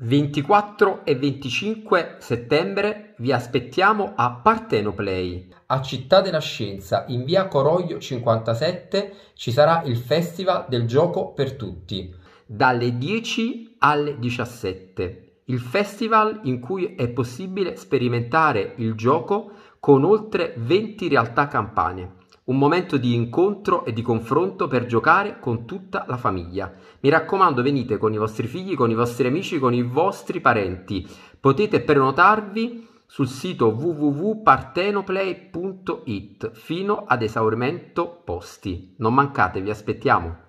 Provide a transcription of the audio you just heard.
24 e 25 settembre vi aspettiamo a Partenoplay. A Città della Scienza, in via Coroglio 57, ci sarà il Festival del Gioco per Tutti. Dalle 10 alle 17. Il festival in cui è possibile sperimentare il gioco con oltre 20 realtà campane. Un momento di incontro e di confronto per giocare con tutta la famiglia. Mi raccomando, venite con i vostri figli, con i vostri amici, con i vostri parenti. Potete prenotarvi sul sito www.partenoplay.it fino ad esaurimento posti. Non mancate, vi aspettiamo.